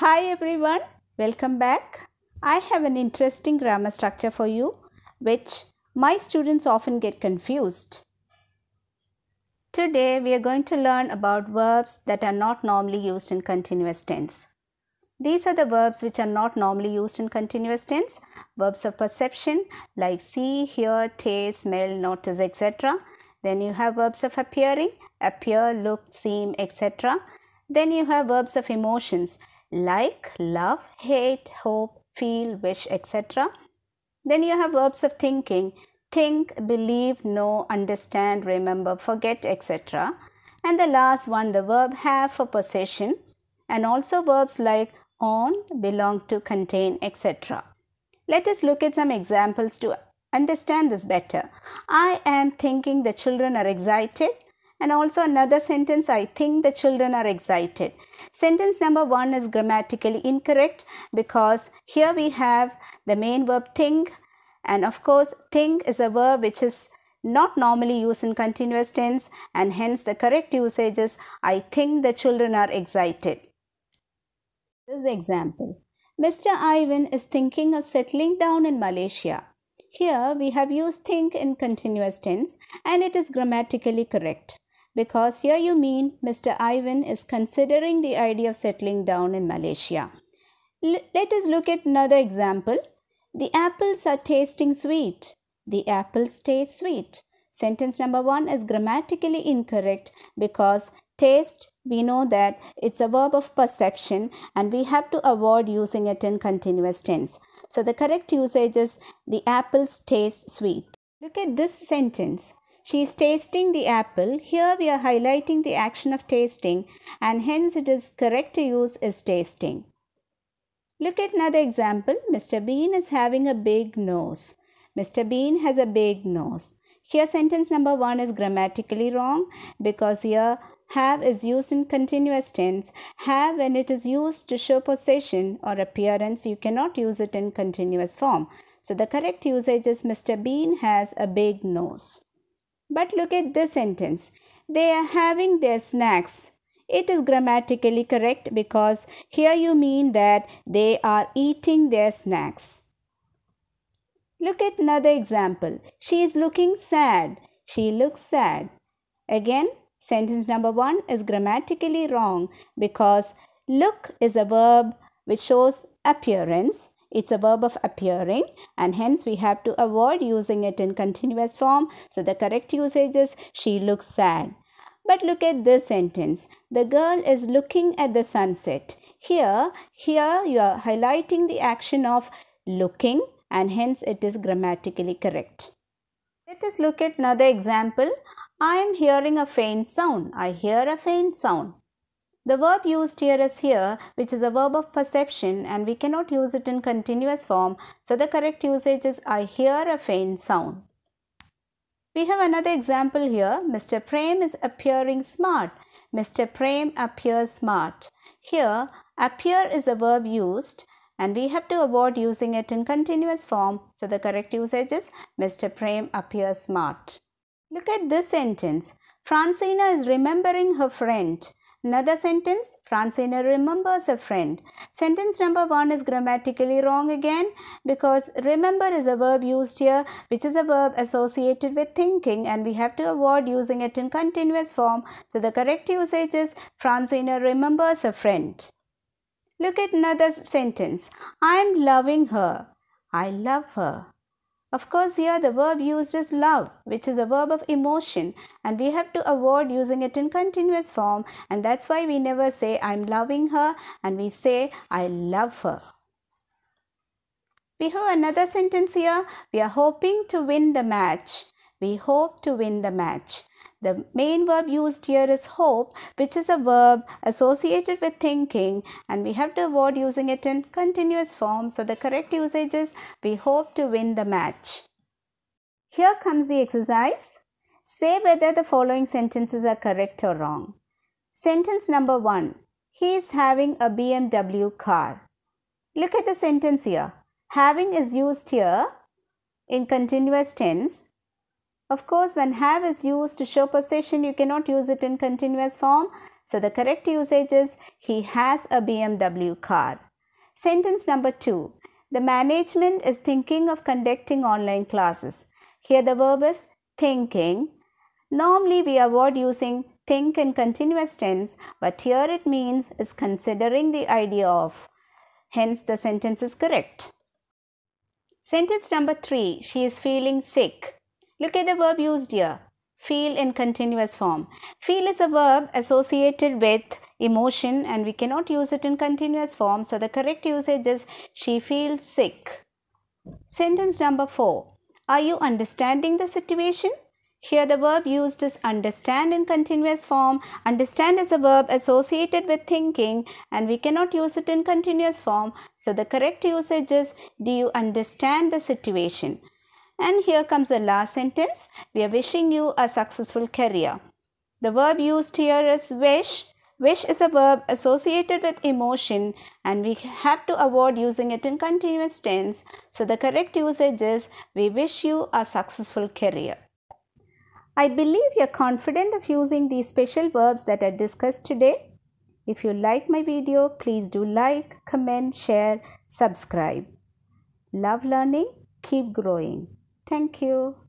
Hi everyone, welcome back. I have an interesting grammar structure for you which my students often get confused. Today we are going to learn about verbs that are not normally used in continuous tense. These are the verbs which are not normally used in continuous tense. Verbs of perception like see, hear, taste, smell, notice, etc. Then you have verbs of appearing, appear, look, seem, etc. Then you have verbs of emotions like, love, hate, hope, feel, wish, etc. Then you have verbs of thinking think, believe, know, understand, remember, forget, etc. And the last one, the verb have for possession, and also verbs like own, belong to, contain, etc. Let us look at some examples to understand this better. I am thinking the children are excited. And also another sentence, I think the children are excited. Sentence number one is grammatically incorrect because here we have the main verb think. And of course, think is a verb which is not normally used in continuous tense and hence the correct usage is I think the children are excited. This example. Mr. Ivan is thinking of settling down in Malaysia. Here we have used think in continuous tense and it is grammatically correct because here you mean Mr. Ivan is considering the idea of settling down in Malaysia. L let us look at another example. The apples are tasting sweet. The apples taste sweet. Sentence number one is grammatically incorrect because taste, we know that it's a verb of perception and we have to avoid using it in continuous tense. So the correct usage is the apples taste sweet. Look at this sentence. She is tasting the apple. Here we are highlighting the action of tasting and hence it is correct to use is tasting. Look at another example. Mr. Bean is having a big nose. Mr. Bean has a big nose. Here sentence number 1 is grammatically wrong because here have is used in continuous tense. Have when it is used to show possession or appearance you cannot use it in continuous form. So the correct usage is Mr. Bean has a big nose. But look at this sentence they are having their snacks. It is grammatically correct because here you mean that they are eating their snacks. Look at another example. She is looking sad. She looks sad. Again, sentence number one is grammatically wrong because look is a verb which shows appearance it's a verb of appearing and hence we have to avoid using it in continuous form. So the correct usage is she looks sad. But look at this sentence. The girl is looking at the sunset. Here, here you are highlighting the action of looking and hence it is grammatically correct. Let us look at another example. I am hearing a faint sound. I hear a faint sound. The verb used here is here, which is a verb of perception and we cannot use it in continuous form. So the correct usage is I hear a faint sound. We have another example here. Mr. Prem is appearing smart. Mr. Prem appears smart. Here, appear is a verb used and we have to avoid using it in continuous form. So the correct usage is Mr. Prem appears smart. Look at this sentence. Francina is remembering her friend. Another sentence, Francina remembers a friend. Sentence number one is grammatically wrong again because remember is a verb used here which is a verb associated with thinking and we have to avoid using it in continuous form. So the correct usage is Francina remembers a friend. Look at another sentence. I am loving her. I love her. Of course, here the verb used is love, which is a verb of emotion, and we have to avoid using it in continuous form, and that's why we never say I'm loving her, and we say I love her. We have another sentence here. We are hoping to win the match. We hope to win the match. The main verb used here is hope, which is a verb associated with thinking, and we have to avoid using it in continuous form. So the correct usage is we hope to win the match. Here comes the exercise. Say whether the following sentences are correct or wrong. Sentence number one He is having a BMW car. Look at the sentence here. Having is used here in continuous tense of course, when have is used to show possession, you cannot use it in continuous form. So the correct usage is he has a BMW car. Sentence number two. The management is thinking of conducting online classes. Here the verb is thinking. Normally we avoid using think in continuous tense, but here it means is considering the idea of. Hence the sentence is correct. Sentence number three. She is feeling sick. Look at the verb used here. Feel in continuous form. Feel is a verb associated with emotion and we cannot use it in continuous form. So the correct usage is she feels sick. Sentence number 4. Are you understanding the situation? Here the verb used is understand in continuous form. Understand is a verb associated with thinking and we cannot use it in continuous form. So the correct usage is do you understand the situation? And here comes the last sentence. We are wishing you a successful career. The verb used here is wish. Wish is a verb associated with emotion and we have to avoid using it in continuous tense. So the correct usage is we wish you a successful career. I believe you're confident of using these special verbs that I discussed today. If you like my video, please do like, comment, share, subscribe. Love learning, keep growing. Thank you.